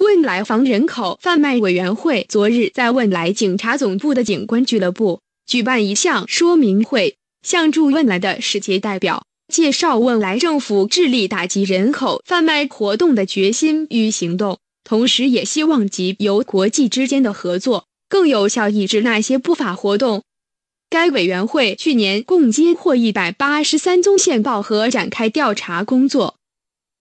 汶莱防人口贩卖委员会昨日在汶莱警察总部的警官俱乐部举办一项说明会，向驻汶莱的世界代表介绍汶莱政府致力打击人口贩卖活动的决心与行动，同时也希望藉由国际之间的合作，更有效抑制那些不法活动。该委员会去年共接获一百八十三宗线报和展开调查工作。